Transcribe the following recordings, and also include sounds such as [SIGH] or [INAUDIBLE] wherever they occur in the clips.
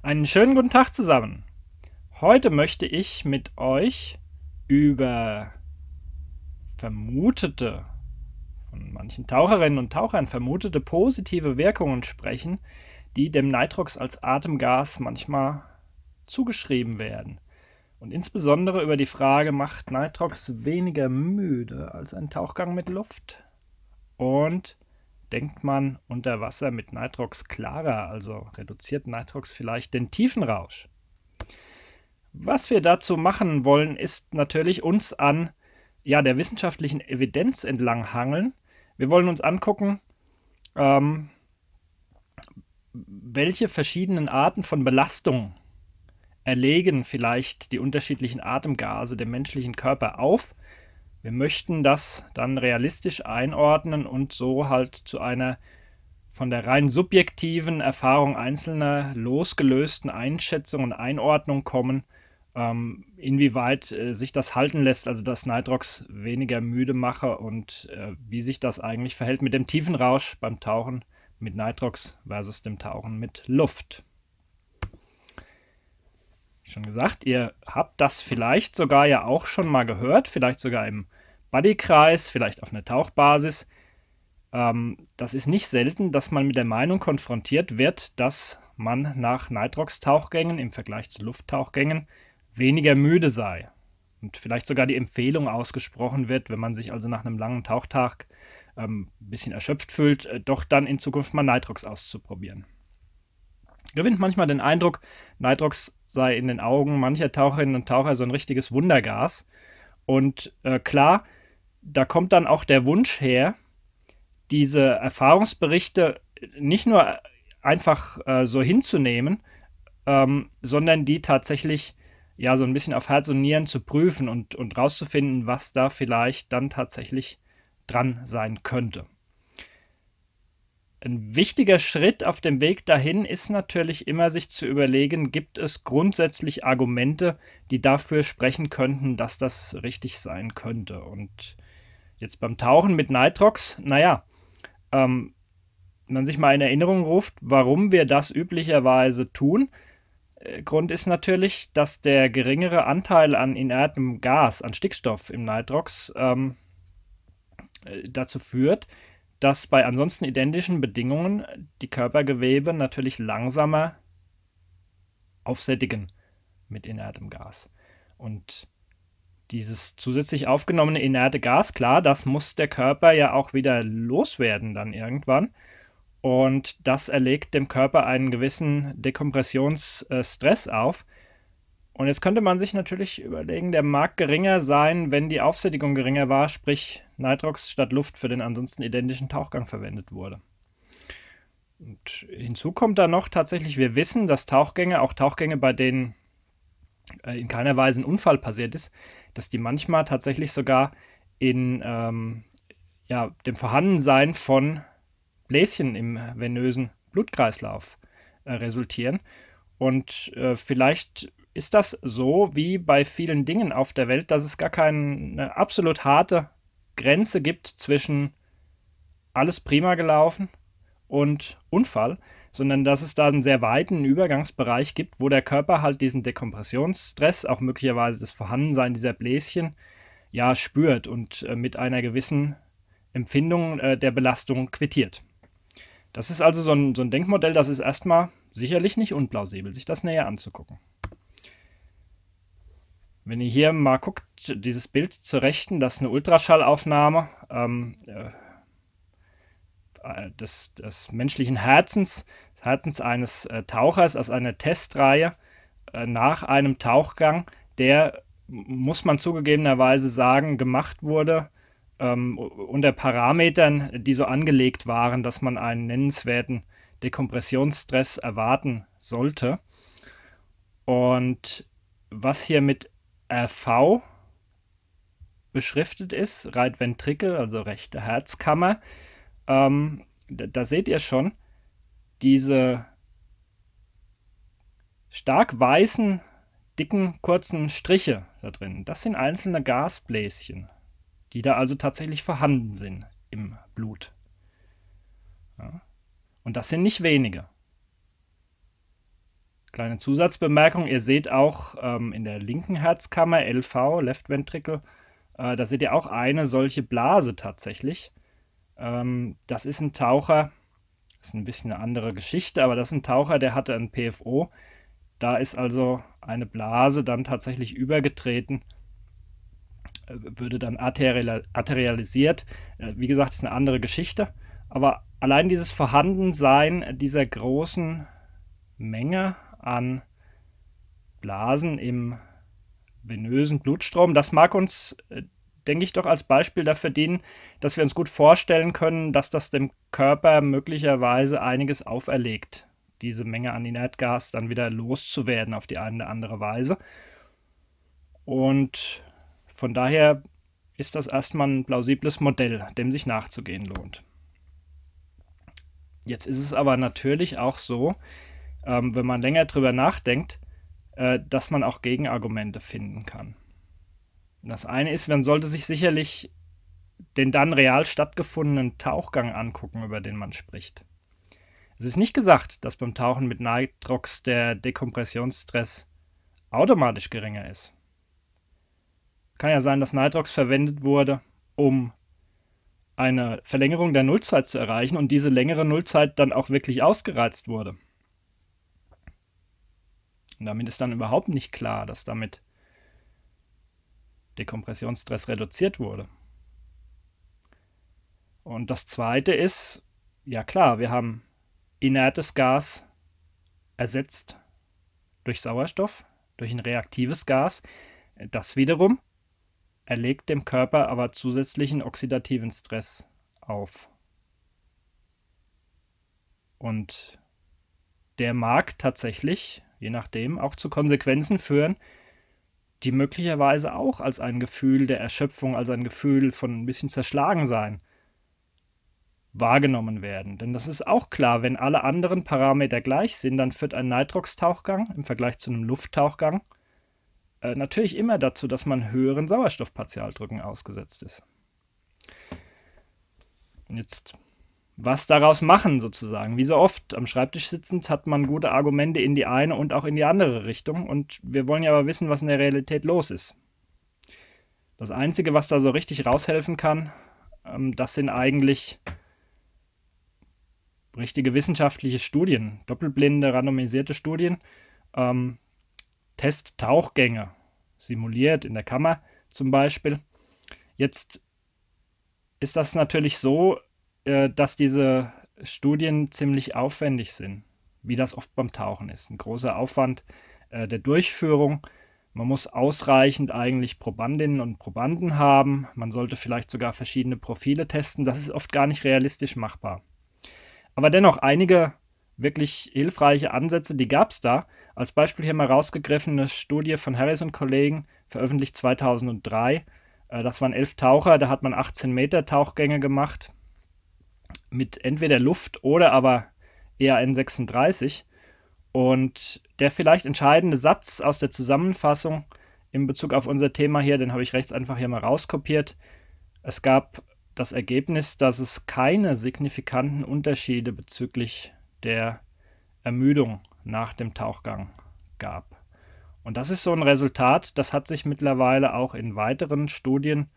Einen schönen guten Tag zusammen. Heute möchte ich mit euch über vermutete, von manchen Taucherinnen und Tauchern vermutete positive Wirkungen sprechen, die dem Nitrox als Atemgas manchmal zugeschrieben werden. Und insbesondere über die Frage, macht Nitrox weniger müde als ein Tauchgang mit Luft? Und denkt man unter Wasser mit Nitrox klarer, also reduziert Nitrox vielleicht den Tiefenrausch. Was wir dazu machen wollen, ist natürlich uns an ja, der wissenschaftlichen Evidenz entlang hangeln. Wir wollen uns angucken, ähm, welche verschiedenen Arten von Belastung erlegen vielleicht die unterschiedlichen Atemgase dem menschlichen Körper auf wir möchten das dann realistisch einordnen und so halt zu einer von der rein subjektiven Erfahrung einzelner losgelösten Einschätzung und Einordnung kommen, ähm, inwieweit äh, sich das halten lässt, also dass Nitrox weniger müde mache und äh, wie sich das eigentlich verhält mit dem tiefen Rausch beim Tauchen mit Nitrox versus dem Tauchen mit Luft schon gesagt, ihr habt das vielleicht sogar ja auch schon mal gehört, vielleicht sogar im Buddykreis, vielleicht auf einer Tauchbasis. Ähm, das ist nicht selten, dass man mit der Meinung konfrontiert wird, dass man nach Nitrox-Tauchgängen im Vergleich zu Lufttauchgängen weniger müde sei. Und vielleicht sogar die Empfehlung ausgesprochen wird, wenn man sich also nach einem langen Tauchtag ähm, ein bisschen erschöpft fühlt, äh, doch dann in Zukunft mal Nitrox auszuprobieren gewinnt manchmal den Eindruck, Nitrox sei in den Augen mancher Taucherinnen und Taucher so ein richtiges Wundergas. Und äh, klar, da kommt dann auch der Wunsch her, diese Erfahrungsberichte nicht nur einfach äh, so hinzunehmen, ähm, sondern die tatsächlich ja so ein bisschen auf Herz und Nieren zu prüfen und, und rauszufinden, was da vielleicht dann tatsächlich dran sein könnte ein wichtiger Schritt auf dem Weg dahin ist natürlich immer, sich zu überlegen, gibt es grundsätzlich Argumente, die dafür sprechen könnten, dass das richtig sein könnte. Und jetzt beim Tauchen mit Nitrox, naja, ähm, man sich mal in Erinnerung ruft, warum wir das üblicherweise tun. Äh, Grund ist natürlich, dass der geringere Anteil an inertem Gas, an Stickstoff im Nitrox ähm, äh, dazu führt, dass bei ansonsten identischen Bedingungen die Körpergewebe natürlich langsamer aufsättigen mit inertem Gas. Und dieses zusätzlich aufgenommene inerte Gas, klar, das muss der Körper ja auch wieder loswerden dann irgendwann. Und das erlegt dem Körper einen gewissen Dekompressionsstress auf, und jetzt könnte man sich natürlich überlegen, der mag geringer sein, wenn die Aufsättigung geringer war, sprich Nitrox statt Luft für den ansonsten identischen Tauchgang verwendet wurde. Und hinzu kommt da noch tatsächlich, wir wissen, dass Tauchgänge, auch Tauchgänge, bei denen äh, in keiner Weise ein Unfall passiert ist, dass die manchmal tatsächlich sogar in ähm, ja, dem Vorhandensein von Bläschen im venösen Blutkreislauf äh, resultieren. Und äh, vielleicht ist das so wie bei vielen Dingen auf der Welt, dass es gar keine absolut harte Grenze gibt zwischen alles prima gelaufen und Unfall, sondern dass es da einen sehr weiten Übergangsbereich gibt, wo der Körper halt diesen Dekompressionsstress, auch möglicherweise das Vorhandensein dieser Bläschen, ja spürt und äh, mit einer gewissen Empfindung äh, der Belastung quittiert. Das ist also so ein, so ein Denkmodell, das ist erstmal sicherlich nicht unplausibel, sich das näher anzugucken. Wenn ihr hier mal guckt, dieses Bild zur Rechten, das ist eine Ultraschallaufnahme ähm, äh, äh, des, des, menschlichen Herzens, des Herzens eines äh, Tauchers aus einer Testreihe äh, nach einem Tauchgang, der, muss man zugegebenerweise sagen, gemacht wurde ähm, unter Parametern, die so angelegt waren, dass man einen nennenswerten Dekompressionsstress erwarten sollte. Und was hier mit RV beschriftet ist, Reitventrikel, also rechte Herzkammer. Ähm, da, da seht ihr schon diese stark weißen, dicken, kurzen Striche da drin. Das sind einzelne Gasbläschen, die da also tatsächlich vorhanden sind im Blut. Ja. Und das sind nicht wenige. Kleine Zusatzbemerkung, ihr seht auch ähm, in der linken Herzkammer, LV, Left Ventricle, äh, da seht ihr auch eine solche Blase tatsächlich. Ähm, das ist ein Taucher, das ist ein bisschen eine andere Geschichte, aber das ist ein Taucher, der hatte ein PFO. Da ist also eine Blase dann tatsächlich übergetreten, äh, würde dann arterialisiert. Äh, wie gesagt, ist eine andere Geschichte. Aber allein dieses Vorhandensein dieser großen Menge an Blasen im venösen Blutstrom. Das mag uns, äh, denke ich, doch als Beispiel dafür dienen, dass wir uns gut vorstellen können, dass das dem Körper möglicherweise einiges auferlegt, diese Menge an Inertgas dann wieder loszuwerden auf die eine oder andere Weise. Und von daher ist das erstmal ein plausibles Modell, dem sich nachzugehen lohnt. Jetzt ist es aber natürlich auch so, ähm, wenn man länger drüber nachdenkt, äh, dass man auch Gegenargumente finden kann. das eine ist, man sollte sich sicherlich den dann real stattgefundenen Tauchgang angucken, über den man spricht. Es ist nicht gesagt, dass beim Tauchen mit Nitrox der Dekompressionsstress automatisch geringer ist. Kann ja sein, dass Nitrox verwendet wurde, um eine Verlängerung der Nullzeit zu erreichen und diese längere Nullzeit dann auch wirklich ausgereizt wurde. Und damit ist dann überhaupt nicht klar, dass damit Dekompressionsstress reduziert wurde. Und das Zweite ist, ja klar, wir haben inertes Gas ersetzt durch Sauerstoff, durch ein reaktives Gas. Das wiederum erlegt dem Körper aber zusätzlichen oxidativen Stress auf. Und der mag tatsächlich je nachdem, auch zu Konsequenzen führen, die möglicherweise auch als ein Gefühl der Erschöpfung, als ein Gefühl von ein bisschen Zerschlagensein wahrgenommen werden. Denn das ist auch klar, wenn alle anderen Parameter gleich sind, dann führt ein Nitrox-Tauchgang im Vergleich zu einem Lufttauchgang äh, natürlich immer dazu, dass man höheren Sauerstoffpartialdrücken ausgesetzt ist. jetzt was daraus machen, sozusagen. Wie so oft am Schreibtisch sitzend hat man gute Argumente in die eine und auch in die andere Richtung. Und wir wollen ja aber wissen, was in der Realität los ist. Das Einzige, was da so richtig raushelfen kann, ähm, das sind eigentlich richtige wissenschaftliche Studien, doppelblinde, randomisierte Studien, ähm, Testtauchgänge, simuliert in der Kammer zum Beispiel. Jetzt ist das natürlich so, äh, dass diese Studien ziemlich aufwendig sind, wie das oft beim Tauchen ist. Ein großer Aufwand äh, der Durchführung. Man muss ausreichend eigentlich Probandinnen und Probanden haben. Man sollte vielleicht sogar verschiedene Profile testen. Das ist oft gar nicht realistisch machbar. Aber dennoch, einige wirklich hilfreiche Ansätze, die gab es da. Als Beispiel hier mal rausgegriffen, eine Studie von Harris und Kollegen, veröffentlicht 2003. Äh, das waren elf Taucher, da hat man 18 Meter Tauchgänge gemacht mit entweder Luft oder aber eher n 36. Und der vielleicht entscheidende Satz aus der Zusammenfassung in Bezug auf unser Thema hier, den habe ich rechts einfach hier mal rauskopiert. Es gab das Ergebnis, dass es keine signifikanten Unterschiede bezüglich der Ermüdung nach dem Tauchgang gab. Und das ist so ein Resultat, das hat sich mittlerweile auch in weiteren Studien,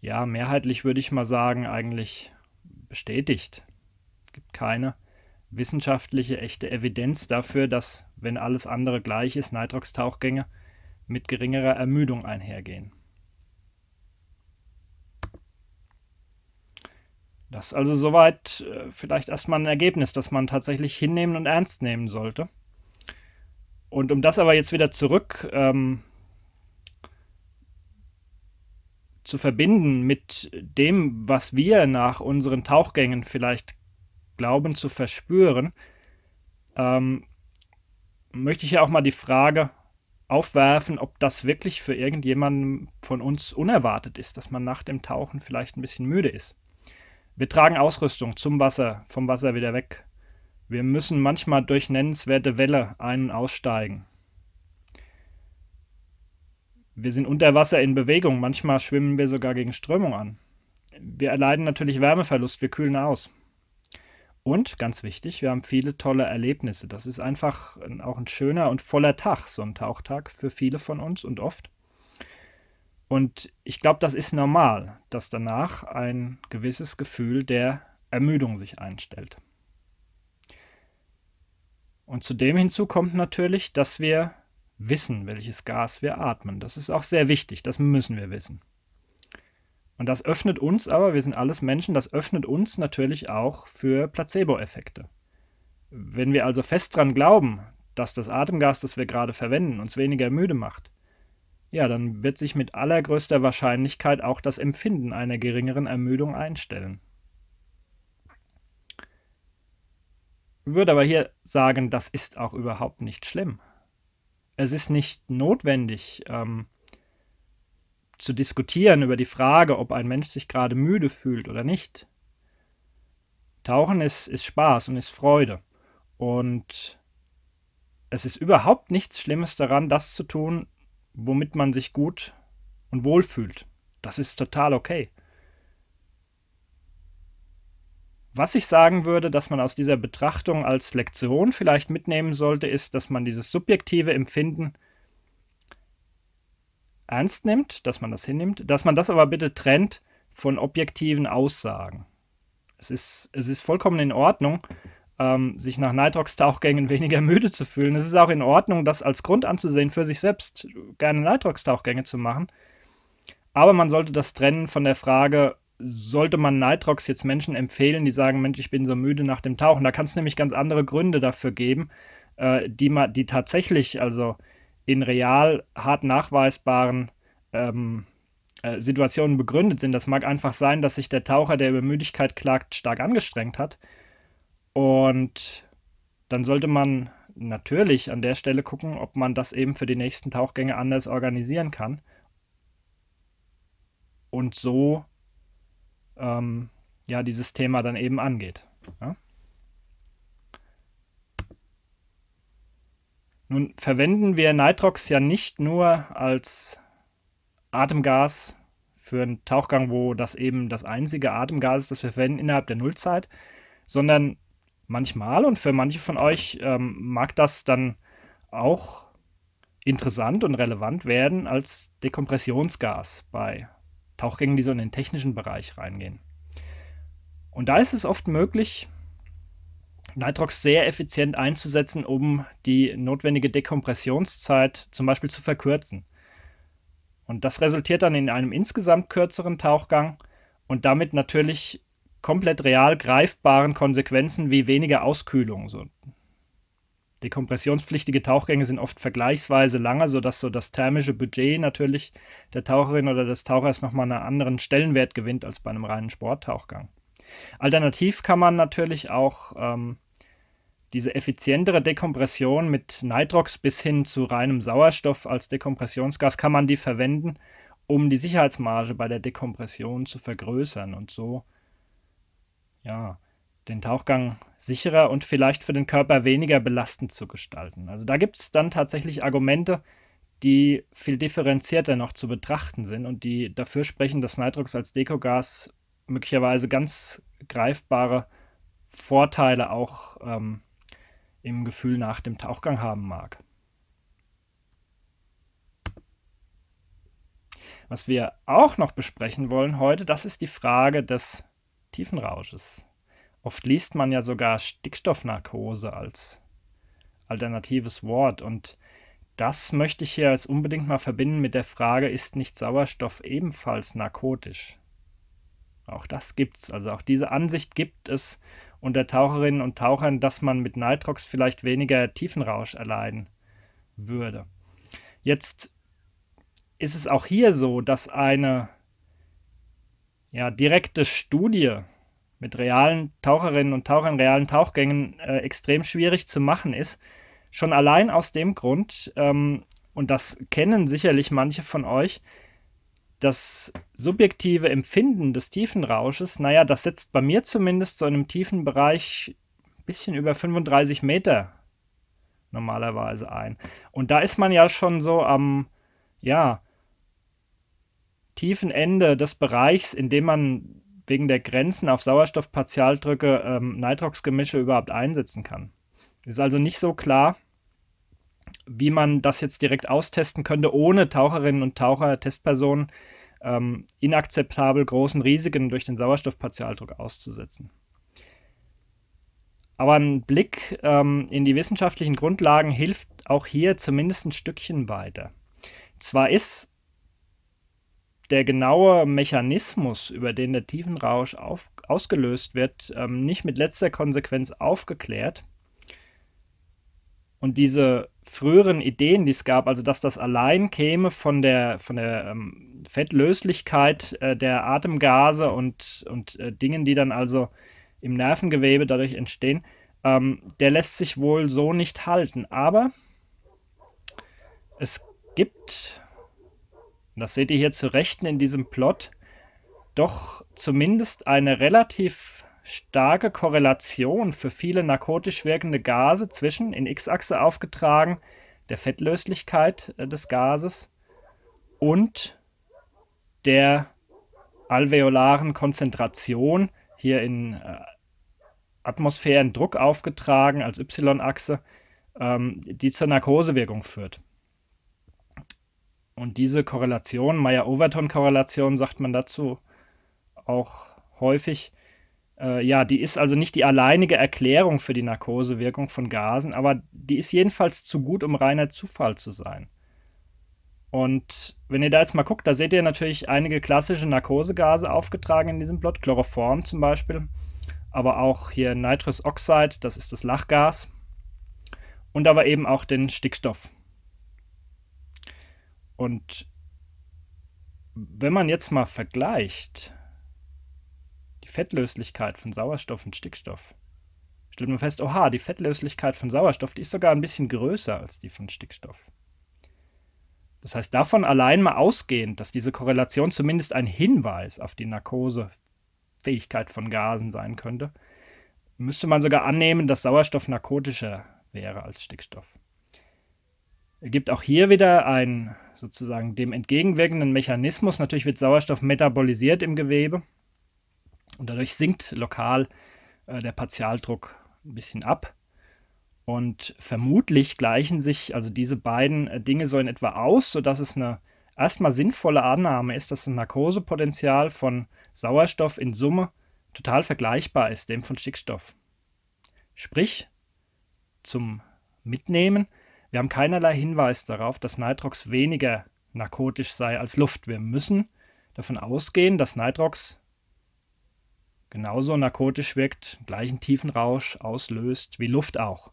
ja, mehrheitlich würde ich mal sagen, eigentlich bestätigt. Es gibt keine wissenschaftliche echte Evidenz dafür, dass, wenn alles andere gleich ist, Nitrox-Tauchgänge mit geringerer Ermüdung einhergehen. Das ist also soweit äh, vielleicht erstmal ein Ergebnis, das man tatsächlich hinnehmen und ernst nehmen sollte. Und um das aber jetzt wieder zurück ähm, zu verbinden mit dem, was wir nach unseren Tauchgängen vielleicht glauben zu verspüren, ähm, möchte ich ja auch mal die Frage aufwerfen, ob das wirklich für irgendjemanden von uns unerwartet ist, dass man nach dem Tauchen vielleicht ein bisschen müde ist. Wir tragen Ausrüstung zum Wasser, vom Wasser wieder weg. Wir müssen manchmal durch nennenswerte Welle ein- und aussteigen. Wir sind unter Wasser in Bewegung, manchmal schwimmen wir sogar gegen Strömung an. Wir erleiden natürlich Wärmeverlust, wir kühlen aus. Und ganz wichtig, wir haben viele tolle Erlebnisse. Das ist einfach auch ein schöner und voller Tag, so ein Tauchtag für viele von uns und oft. Und ich glaube, das ist normal, dass danach ein gewisses Gefühl der Ermüdung sich einstellt. Und zudem hinzu kommt natürlich, dass wir wissen, welches Gas wir atmen. Das ist auch sehr wichtig, das müssen wir wissen. Und das öffnet uns aber, wir sind alles Menschen, das öffnet uns natürlich auch für Placebo-Effekte. Wenn wir also fest dran glauben, dass das Atemgas, das wir gerade verwenden, uns weniger müde macht, ja, dann wird sich mit allergrößter Wahrscheinlichkeit auch das Empfinden einer geringeren Ermüdung einstellen. Ich würde aber hier sagen, das ist auch überhaupt nicht schlimm es ist nicht notwendig ähm, zu diskutieren über die Frage, ob ein Mensch sich gerade müde fühlt oder nicht. Tauchen ist, ist Spaß und ist Freude. Und es ist überhaupt nichts Schlimmes daran, das zu tun, womit man sich gut und wohl fühlt. Das ist total okay. Was ich sagen würde, dass man aus dieser Betrachtung als Lektion vielleicht mitnehmen sollte, ist, dass man dieses subjektive Empfinden ernst nimmt, dass man das hinnimmt, dass man das aber bitte trennt von objektiven Aussagen. Es ist, es ist vollkommen in Ordnung, ähm, sich nach Nitrox-Tauchgängen [LAUGHS] weniger müde zu fühlen. Es ist auch in Ordnung, das als Grund anzusehen, für sich selbst gerne Nitrox-Tauchgänge zu machen. Aber man sollte das trennen von der Frage, sollte man Nitrox jetzt Menschen empfehlen, die sagen, Mensch, ich bin so müde nach dem Tauchen? Da kann es nämlich ganz andere Gründe dafür geben, äh, die, man, die tatsächlich also in real hart nachweisbaren ähm, äh, Situationen begründet sind. Das mag einfach sein, dass sich der Taucher, der über Müdigkeit klagt, stark angestrengt hat. Und dann sollte man natürlich an der Stelle gucken, ob man das eben für die nächsten Tauchgänge anders organisieren kann. Und so ähm, ja, dieses Thema dann eben angeht. Ja? Nun verwenden wir Nitrox ja nicht nur als Atemgas für einen Tauchgang, wo das eben das einzige Atemgas ist, das wir verwenden innerhalb der Nullzeit, sondern manchmal und für manche von euch ähm, mag das dann auch interessant und relevant werden als Dekompressionsgas bei Tauchgängen, die so in den technischen Bereich reingehen. Und da ist es oft möglich, Nitrox sehr effizient einzusetzen, um die notwendige Dekompressionszeit zum Beispiel zu verkürzen. Und das resultiert dann in einem insgesamt kürzeren Tauchgang und damit natürlich komplett real greifbaren Konsequenzen wie weniger Auskühlung. So Dekompressionspflichtige Tauchgänge sind oft vergleichsweise lange, sodass so das thermische Budget natürlich der Taucherin oder des Tauchers nochmal einen anderen Stellenwert gewinnt als bei einem reinen Sporttauchgang. Alternativ kann man natürlich auch ähm, diese effizientere Dekompression mit Nitrox bis hin zu reinem Sauerstoff als Dekompressionsgas kann man die verwenden, um die Sicherheitsmarge bei der Dekompression zu vergrößern und so ja, den Tauchgang sicherer und vielleicht für den Körper weniger belastend zu gestalten. Also da gibt es dann tatsächlich Argumente, die viel differenzierter noch zu betrachten sind und die dafür sprechen, dass Nitrox als Dekogas möglicherweise ganz greifbare Vorteile auch ähm, im Gefühl nach dem Tauchgang haben mag. Was wir auch noch besprechen wollen heute, das ist die Frage des Tiefenrausches. Oft liest man ja sogar Stickstoffnarkose als alternatives Wort und das möchte ich hier jetzt unbedingt mal verbinden mit der Frage, ist nicht Sauerstoff ebenfalls narkotisch? Auch das gibt's. Also auch diese Ansicht gibt es unter Taucherinnen und Tauchern, dass man mit Nitrox vielleicht weniger Tiefenrausch erleiden würde. Jetzt ist es auch hier so, dass eine ja, direkte Studie mit realen Taucherinnen und Tauchern, realen Tauchgängen äh, extrem schwierig zu machen ist. Schon allein aus dem Grund, ähm, und das kennen sicherlich manche von euch, das subjektive Empfinden des Tiefenrausches, naja, das setzt bei mir zumindest so in einem tiefen Bereich ein bisschen über 35 Meter normalerweise ein. Und da ist man ja schon so am, ja, tiefen Ende des Bereichs, in dem man wegen der Grenzen auf Sauerstoffpartialdrücke ähm, Nitrox-Gemische überhaupt einsetzen kann. Ist also nicht so klar, wie man das jetzt direkt austesten könnte, ohne Taucherinnen und Taucher, Testpersonen ähm, inakzeptabel großen Risiken durch den Sauerstoffpartialdruck auszusetzen. Aber ein Blick ähm, in die wissenschaftlichen Grundlagen hilft auch hier zumindest ein Stückchen weiter. Zwar ist der genaue Mechanismus, über den der Tiefenrausch auf, ausgelöst wird, ähm, nicht mit letzter Konsequenz aufgeklärt. Und diese früheren Ideen, die es gab, also dass das allein käme von der, von der ähm, Fettlöslichkeit äh, der Atemgase und, und äh, Dingen, die dann also im Nervengewebe dadurch entstehen, ähm, der lässt sich wohl so nicht halten. Aber es gibt und das seht ihr hier zu Rechten in diesem Plot, doch zumindest eine relativ starke Korrelation für viele narkotisch wirkende Gase zwischen, in X-Achse aufgetragen, der Fettlöslichkeit äh, des Gases und der alveolaren Konzentration, hier in äh, Atmosphärendruck aufgetragen als Y-Achse, ähm, die zur Narkosewirkung führt. Und diese Korrelation, Meyer-Overton-Korrelation sagt man dazu auch häufig, äh, ja, die ist also nicht die alleinige Erklärung für die Narkosewirkung von Gasen, aber die ist jedenfalls zu gut, um reiner Zufall zu sein. Und wenn ihr da jetzt mal guckt, da seht ihr natürlich einige klassische Narkosegase aufgetragen in diesem Blot, Chloroform zum Beispiel, aber auch hier Nitrous Oxide, das ist das Lachgas, und aber eben auch den Stickstoff. Und wenn man jetzt mal vergleicht die Fettlöslichkeit von Sauerstoff und Stickstoff, stellt man fest, oha, die Fettlöslichkeit von Sauerstoff, die ist sogar ein bisschen größer als die von Stickstoff. Das heißt, davon allein mal ausgehend, dass diese Korrelation zumindest ein Hinweis auf die Narkosefähigkeit von Gasen sein könnte, müsste man sogar annehmen, dass Sauerstoff narkotischer wäre als Stickstoff gibt auch hier wieder einen sozusagen dem entgegenwirkenden Mechanismus. Natürlich wird Sauerstoff metabolisiert im Gewebe und dadurch sinkt lokal äh, der Partialdruck ein bisschen ab. Und vermutlich gleichen sich also diese beiden äh, Dinge so in etwa aus, sodass es eine erstmal sinnvolle Annahme ist, dass das Narkosepotenzial von Sauerstoff in Summe total vergleichbar ist dem von Stickstoff. Sprich, zum Mitnehmen wir haben keinerlei Hinweis darauf, dass Nitrox weniger narkotisch sei als Luft. Wir müssen davon ausgehen, dass Nitrox genauso narkotisch wirkt, gleichen tiefen Rausch auslöst wie Luft auch.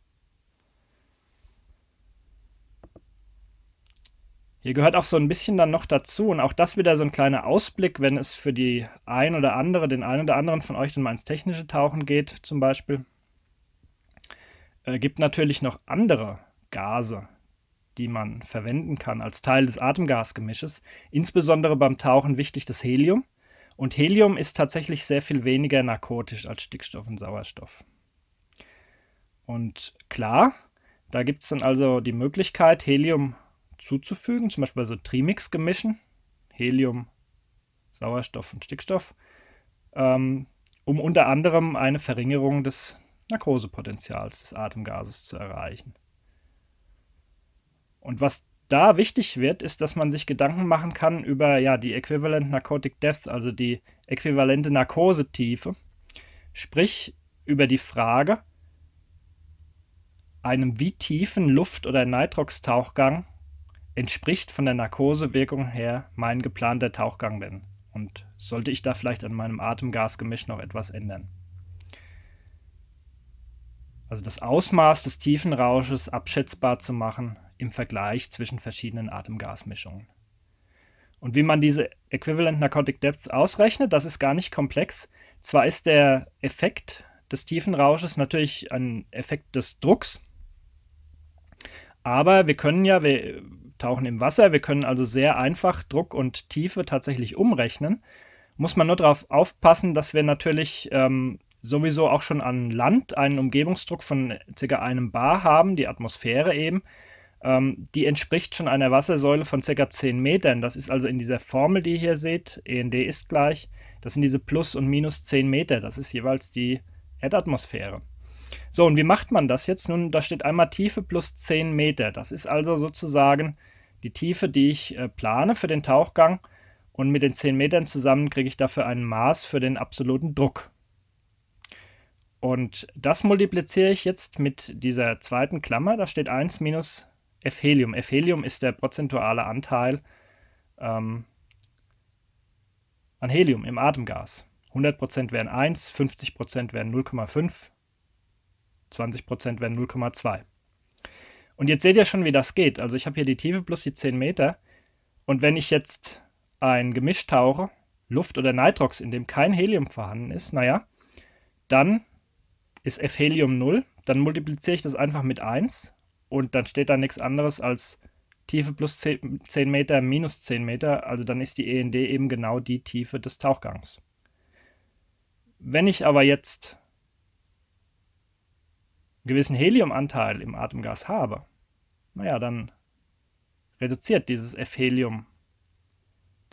Hier gehört auch so ein bisschen dann noch dazu und auch das wieder so ein kleiner Ausblick, wenn es für die ein oder andere, den einen oder anderen von euch dann mal ins technische Tauchen geht zum Beispiel, äh, gibt natürlich noch andere Gase, die man verwenden kann als Teil des Atemgasgemisches, insbesondere beim Tauchen wichtig das Helium. Und Helium ist tatsächlich sehr viel weniger narkotisch als Stickstoff und Sauerstoff. Und klar, da gibt es dann also die Möglichkeit, Helium zuzufügen, zum Beispiel bei so Trimix-Gemischen, Helium, Sauerstoff und Stickstoff, ähm, um unter anderem eine Verringerung des Narkosepotenzials des Atemgases zu erreichen. Und was da wichtig wird, ist, dass man sich Gedanken machen kann über ja, die Equivalent Narcotic Depth, also die äquivalente Narkosetiefe. Sprich, über die Frage, einem wie tiefen Luft- oder Nitrox-Tauchgang entspricht von der Narkosewirkung her mein geplanter Tauchgang denn? Und sollte ich da vielleicht an meinem Atemgasgemisch noch etwas ändern? Also das Ausmaß des tiefen Rausches abschätzbar zu machen, im Vergleich zwischen verschiedenen Atemgasmischungen. Und wie man diese Equivalent Narcotic Depth ausrechnet, das ist gar nicht komplex. Zwar ist der Effekt des Tiefenrausches natürlich ein Effekt des Drucks, aber wir können ja, wir tauchen im Wasser, wir können also sehr einfach Druck und Tiefe tatsächlich umrechnen. Muss man nur darauf aufpassen, dass wir natürlich ähm, sowieso auch schon an Land einen Umgebungsdruck von ca. einem Bar haben, die Atmosphäre eben. Ähm, die entspricht schon einer Wassersäule von ca. 10 Metern. Das ist also in dieser Formel, die ihr hier seht, END ist gleich. Das sind diese plus und minus 10 Meter. Das ist jeweils die Erdatmosphäre. So, und wie macht man das jetzt? Nun, da steht einmal Tiefe plus 10 Meter. Das ist also sozusagen die Tiefe, die ich äh, plane für den Tauchgang. Und mit den 10 Metern zusammen kriege ich dafür ein Maß für den absoluten Druck. Und das multipliziere ich jetzt mit dieser zweiten Klammer. Da steht 1 minus F-Helium. F-Helium ist der prozentuale Anteil ähm, an Helium im Atemgas. 100% wären 1, 50% wären 0,5, 20% wären 0,2. Und jetzt seht ihr schon, wie das geht. Also ich habe hier die Tiefe plus die 10 Meter. Und wenn ich jetzt ein Gemisch tauche, Luft oder Nitrox, in dem kein Helium vorhanden ist, naja, dann ist F-Helium 0. Dann multipliziere ich das einfach mit 1 und dann steht da nichts anderes als Tiefe plus 10, Meter minus 10 Meter, also dann ist die END eben genau die Tiefe des Tauchgangs. Wenn ich aber jetzt einen gewissen Heliumanteil im Atemgas habe, naja, dann reduziert dieses F-Helium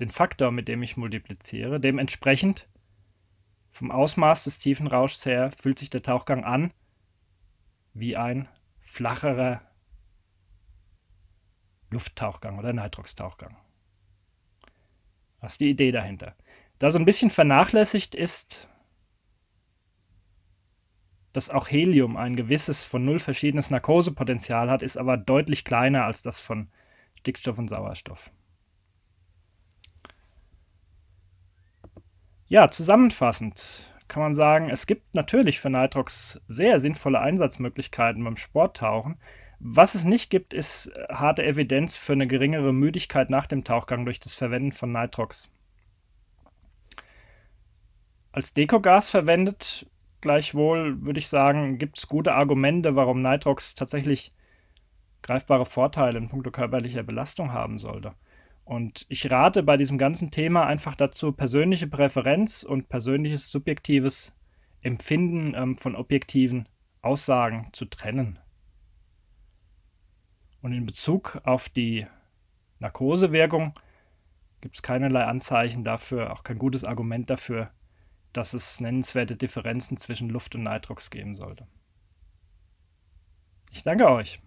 den Faktor, mit dem ich multipliziere. Dementsprechend vom Ausmaß des Tiefenrauschs her fühlt sich der Tauchgang an wie ein flacherer Lufttauchgang oder Nitrox-Tauchgang. Was ist die Idee dahinter? Da so ein bisschen vernachlässigt ist, dass auch Helium ein gewisses von null verschiedenes Narkosepotenzial hat, ist aber deutlich kleiner als das von Stickstoff und Sauerstoff. Ja, zusammenfassend kann man sagen, es gibt natürlich für Nitrox sehr sinnvolle Einsatzmöglichkeiten beim Sporttauchen. Was es nicht gibt, ist äh, harte Evidenz für eine geringere Müdigkeit nach dem Tauchgang durch das Verwenden von Nitrox. Als Dekogas verwendet, gleichwohl würde ich sagen, gibt es gute Argumente, warum Nitrox tatsächlich greifbare Vorteile in puncto körperlicher Belastung haben sollte. Und ich rate bei diesem ganzen Thema einfach dazu, persönliche Präferenz und persönliches subjektives Empfinden ähm, von objektiven Aussagen zu trennen. Und in Bezug auf die Narkosewirkung gibt es keinerlei Anzeichen dafür, auch kein gutes Argument dafür, dass es nennenswerte Differenzen zwischen Luft und Nitrox geben sollte. Ich danke euch.